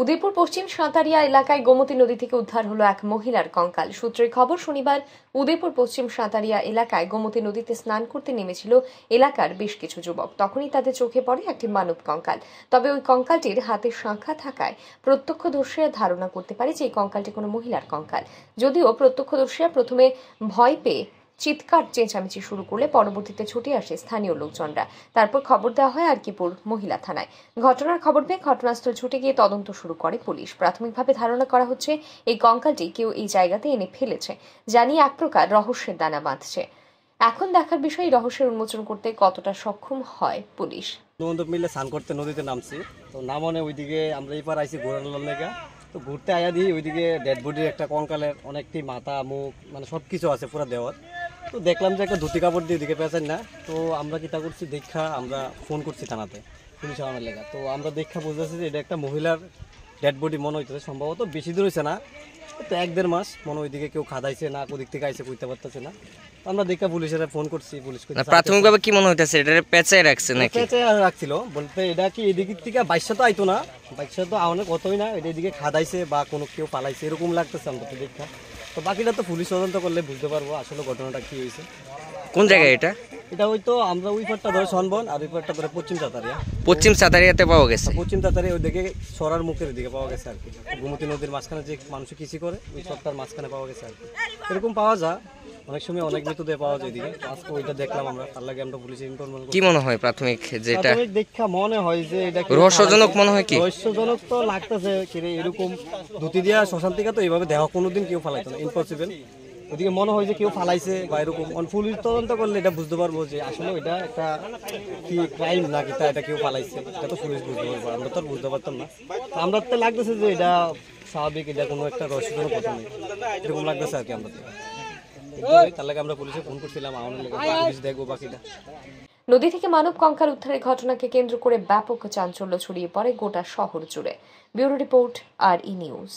উদয়পুর পশ্চিম সাঁতারিয়া এলাকায় গোমতী নদী থেকে উদ্ধার হলো এক মহিলার কঙ্কাল সূত্রের খবর শনিবার উদয়পুর পশ্চিম সাঁতারিয়া এলাকায় গোমতী নদীতে স্নান করতে নেমেছিল এলাকার বেশ কিছু যুবক তখনই তাদের চোখে পড়ে একটি মানব কঙ্কাল তবে ওই কঙ্কালটির হাতে শাঁখা থাকায় প্রত্যক্ষদর্শীরা ধারণা করতে পারে যে এই কঙ্কালটি কোনো মহিলার কঙ্কাল যদিও প্রত্যক্ষদর্শীরা প্রথমে ভয় পেয়ে চিৎকার চেঁচামেচি শুরু করলে পরবর্তীতে ছুটে আসে স্থানীয় লোকজনরা তারপর খবর দেওয়া হয় আরকিপুর মহিলা থানায় ঘটনার খবর পেয়ে ঘটনাস্থল ছুটে গিয়ে তদন্ত শুরু করে পুলিশ প্রাথমিকভাবে ধারণা করা হচ্ছে এই কঙ্কালটি কেউ এই জায়গাতে এনে ফেলেছে জানিয়ে এক প্রকার রহস্যের দানা বাঁধছে এখন দেখার বিষয় রহস্যের উন্মোচন করতে কতটা সক্ষম হয় পুলিশ বন্ধু মিলে স্নান করতে নদীতে নামছি তো নামনে ওইদিকে আমরা এবার আইছি ঘোরানোর লেগা তো ঘুরতে আয়া দিই ওইদিকে ডেড বডির একটা কঙ্কালের অনেকটি মাথা মুখ মানে সব কিছু আছে পুরো দেওয়ার তো দেখলাম যে একটা ধুতি কাপড় দিয়ে দিকে পেয়েছেন না তো আমরা কি করছি দেখা আমরা ফোন করছি থানাতে পুলিশ আমার লেখা তো আমরা দেখা বুঝতেছি যে এটা একটা মহিলার ডেড বডি মনে হইতেছে সম্ভবত বেশি দূর হয়েছে না তো এক দেড় মাস মনে ওইদিকে কেউ খাদাইছে না ওদিক থেকে আইসে কইতে পারতেছে না আমরা দেখা পুলিশের ফোন করছি পুলিশ প্রাথমিকভাবে কি মনে হইতেছে এটা পেঁচাই রাখছে না পেঁচাই রাখছিল বলতে এটা কি এদিক থেকে বাইশে তো আইতো না বাইশে তো অনেক কতই না এটা এদিকে খাদাইছে বা কোনো কেউ পালাইছে এরকম লাগতেছে আমরা তো দেখা তো বাকিটা তো পুলিশ তদন্ত করলে বুঝতে পারবো আসলে ঘটনাটা কি হয়েছে কোন জায়গায় এটা এটা ওই তো আমরা ওই পাটটা ধরে সনবন আর ওই পাটটা ধরে পশ্চিম চাতারিয়া পশ্চিম চাতারিয়াতে পাওয়া গেছে পশ্চিম চাতারিয়া ওই দিকে সরার মুখের দিকে পাওয়া গেছে আর কি গোমতী নদীর মাঝখানে যে মানুষ কৃষি করে ওই সবটার মাঝখানে পাওয়া গেছে আর কি এরকম পাওয়া যায় অনেক সময় অনেক মৃতদেহ পাওয়া যায় আজকে ওইটা দেখলাম আমরা তার লাগে আমরা পুলিশে ইনফর্মাল কি মনে হয় প্রাথমিক যেটা দেখা মনে হয় যে এটা রহস্যজনক মনে হয় কি রহস্যজনক তো লাগতেছে এরকম দিয়া তো এইভাবে দেহ কোনোদিন কেউ ফালাইতো না ইম্পসিবল ওদিকে মনে হয় যে কেউ ফালাইছে বা এরকম পুলিশ তদন্ত করলে এটা বুঝতে পারবো যে আসলে এটা একটা কি ক্রাইম না কি তা এটা কেউ ফালাইছে এটা তো পুলিশ বুঝতে পারবো আমরা তো আর বুঝতে পারতাম না আমরা তো লাগতেছে যে এটা স্বাভাবিক এটা কোনো একটা রহস্যজনক কথা নেই এরকম লাগতেছে আর কি আমরা নদী থেকে মানব কঙ্কাল উদ্ধারের ঘটনাকে কেন্দ্র করে ব্যাপক চাঞ্চল্য ছড়িয়ে পড়ে গোটা শহর জুড়ে ব্যুরো রিপোর্ট আর ই নিউজ